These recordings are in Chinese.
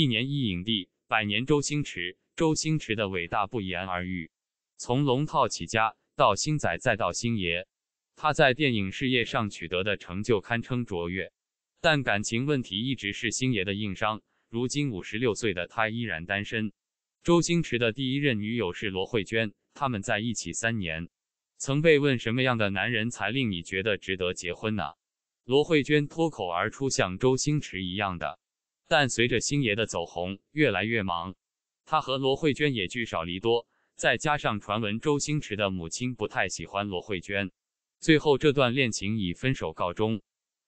一年一影帝，百年周星驰。周星驰的伟大不言而喻。从龙套起家到星仔，再到星爷，他在电影事业上取得的成就堪称卓越。但感情问题一直是星爷的硬伤。如今五十六岁的他依然单身。周星驰的第一任女友是罗慧娟，他们在一起三年。曾被问什么样的男人才令你觉得值得结婚呢？罗慧娟脱口而出：“像周星驰一样的。”但随着星爷的走红，越来越忙，他和罗慧娟也聚少离多。再加上传闻周星驰的母亲不太喜欢罗慧娟，最后这段恋情以分手告终。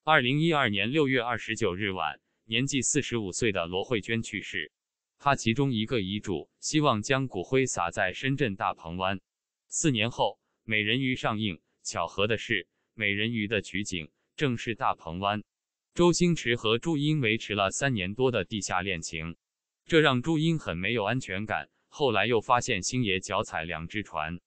二零一二年六月二十九日晚，年纪四十五岁的罗慧娟去世。她其中一个遗嘱希望将骨灰撒在深圳大鹏湾。四年后，《美人鱼》上映，巧合的是，《美人鱼》的取景正是大鹏湾。周星驰和朱茵维持了三年多的地下恋情，这让朱茵很没有安全感。后来又发现星爷脚踩两只船，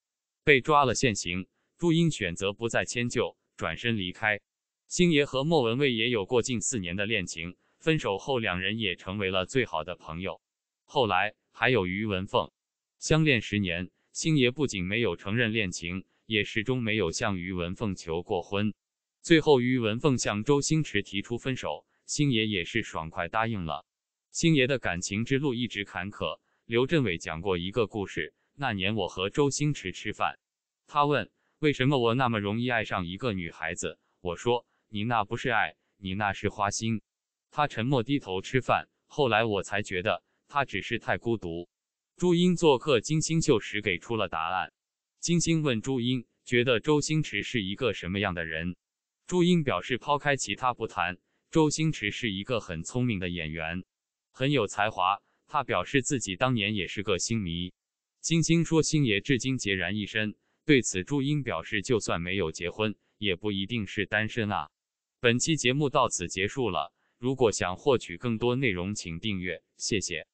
被抓了现行，朱茵选择不再迁就，转身离开。星爷和莫文蔚也有过近四年的恋情，分手后两人也成为了最好的朋友。后来还有于文凤，相恋十年，星爷不仅没有承认恋情，也始终没有向于文凤求过婚。最后，于文凤向周星驰提出分手，星爷也是爽快答应了。星爷的感情之路一直坎坷。刘镇伟讲过一个故事：那年我和周星驰吃饭，他问为什么我那么容易爱上一个女孩子，我说你那不是爱，你那是花心。他沉默低头吃饭，后来我才觉得他只是太孤独。朱茵做客金星秀时给出了答案。金星问朱茵，觉得周星驰是一个什么样的人？朱茵表示，抛开其他不谈，周星驰是一个很聪明的演员，很有才华。他表示自己当年也是个星迷。金星说：“星爷至今孑然一身。”对此，朱茵表示，就算没有结婚，也不一定是单身啊。本期节目到此结束了。如果想获取更多内容，请订阅，谢谢。